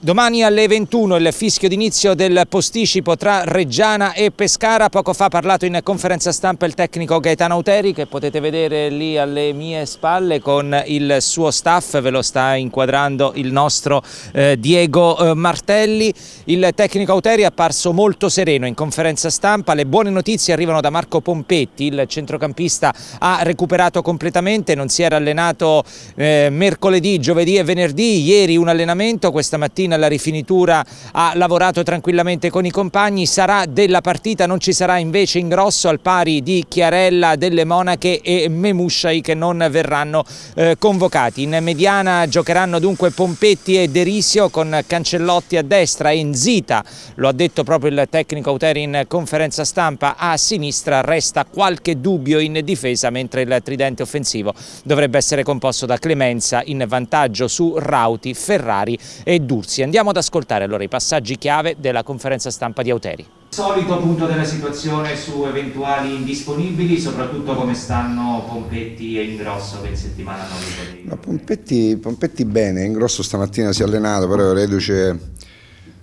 Domani alle 21 il fischio d'inizio del posticipo tra Reggiana e Pescara. Poco fa ha parlato in conferenza stampa il tecnico Gaetano Uteri che potete vedere lì alle mie spalle con il suo staff. Ve lo sta inquadrando il nostro eh, Diego eh, Martelli. Il tecnico Uteri è apparso molto sereno in conferenza stampa. Le buone notizie arrivano da Marco Pompetti. Il centrocampista ha recuperato completamente. Non si era allenato eh, mercoledì, giovedì e venerdì. Ieri un allenamento, questa mattina mattina alla rifinitura ha lavorato tranquillamente con i compagni, sarà della partita, non ci sarà invece Ingrosso al pari di Chiarella, Delle Monache e Memusciai che non verranno eh, convocati. In mediana giocheranno dunque Pompetti e Derisio con Cancellotti a destra e Nzita, lo ha detto proprio il tecnico Auteri in conferenza stampa, a sinistra resta qualche dubbio in difesa mentre il tridente offensivo dovrebbe essere composto da Clemenza in vantaggio su Rauti, Ferrari e Dursi. Rossi. Andiamo ad ascoltare allora i passaggi chiave della conferenza stampa di Auteri. Solito punto della situazione su eventuali indisponibili, soprattutto come stanno Pompetti e Ingrosso che in settimana non li no, Pompetti, Pompetti bene, Ingrosso stamattina si è allenato, però è reduce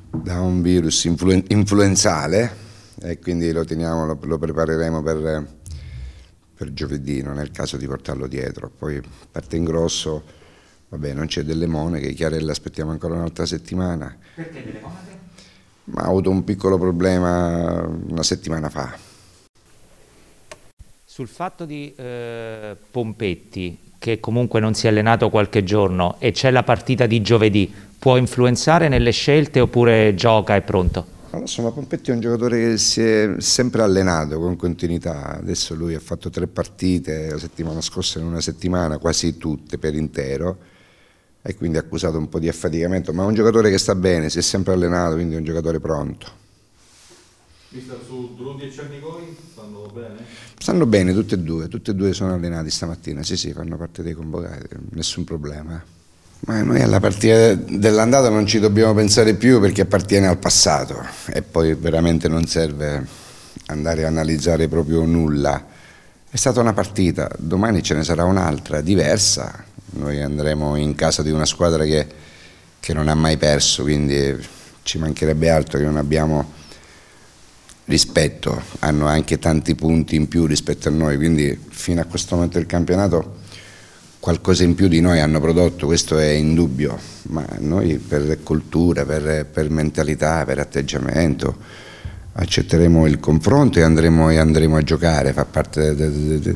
da un virus influen influenzale e quindi lo, teniamo, lo prepareremo per, per, giovedì, non è il caso di portarlo dietro. Poi parte Ingrosso... grosso Vabbè, non c'è delle monache, Chiarella aspettiamo ancora un'altra settimana. Perché delle monache? Ma ha avuto un piccolo problema una settimana fa. Sul fatto di eh, Pompetti, che comunque non si è allenato qualche giorno e c'è la partita di giovedì, può influenzare nelle scelte oppure gioca e pronto? insomma, Pompetti è un giocatore che si è sempre allenato con continuità, adesso lui ha fatto tre partite la settimana scorsa in una settimana, quasi tutte per intero, e quindi ha accusato un po' di affaticamento, ma è un giocatore che sta bene, si è sempre allenato, quindi è un giocatore pronto. Mister, su Drundi e Cernicoi stanno bene? Stanno bene tutti e due, tutti e due sono allenati stamattina, sì sì, fanno parte dei convocati, nessun problema. Ma noi alla partita dell'andata non ci dobbiamo pensare più perché appartiene al passato e poi veramente non serve andare a analizzare proprio nulla. È stata una partita, domani ce ne sarà un'altra diversa, noi andremo in casa di una squadra che, che non ha mai perso, quindi ci mancherebbe altro che non abbiamo rispetto, hanno anche tanti punti in più rispetto a noi, quindi fino a questo momento del campionato qualcosa in più di noi hanno prodotto, questo è indubbio, ma noi per cultura, per, per mentalità, per atteggiamento accetteremo il confronto e andremo, e andremo a giocare, fa parte de, de, de,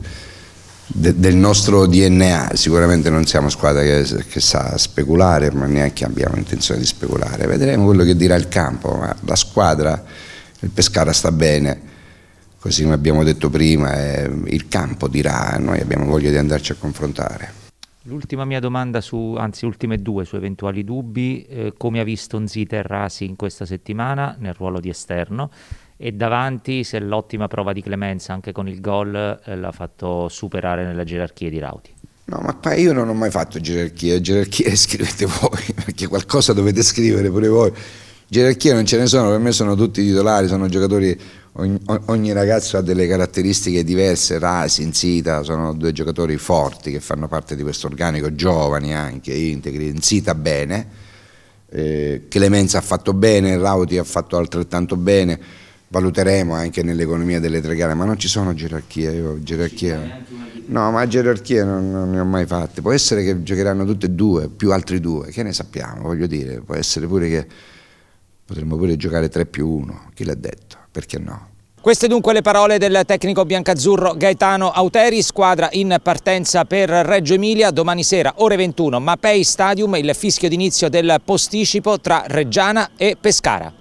de, del nostro DNA, sicuramente non siamo squadra che, che, sa speculare, ma neanche abbiamo intenzione di speculare, vedremo quello che dirà il campo, ma la squadra, il Pescara sta bene, così come abbiamo detto prima, eh, il campo dirà, noi abbiamo voglia di andarci a confrontare. L'ultima mia domanda su, anzi ultime due su eventuali dubbi, eh, come ha visto Nzita e Rasi in questa settimana nel ruolo di esterno e davanti se l'ottima prova di Clemenza anche con il gol eh, l'ha fatto superare nella gerarchia di Rauti. No, ma io non ho mai fatto gerarchia, gerarchia scrivete voi, perché qualcosa dovete scrivere pure voi. Gerarchia non ce ne sono, per me sono tutti titolari, sono giocatori, ogni, ogni ragazzo ha delle caratteristiche diverse, Rasi, Insita, sono due giocatori forti che fanno parte di questo organico, giovani anche, integri, Insita bene, eh, Clemenza ha fatto bene, Rauti ha fatto altrettanto bene, valuteremo anche nell'economia delle tre gare, ma non ci sono gerarchie, io gerarchie... No, ma gerarchie non, non, ne ho mai fatte, può essere che giocheranno tutte e due, più altri due, che ne sappiamo, voglio dire, può essere pure che potremmo pure giocare 3 più 1, chi l'ha detto, perché no? Queste dunque le parole del tecnico biancazzurro Gaetano Auteri, squadra in partenza per Reggio Emilia domani sera ore 21, Mapei Stadium, il fischio d'inizio del posticipo tra Reggiana e Pescara.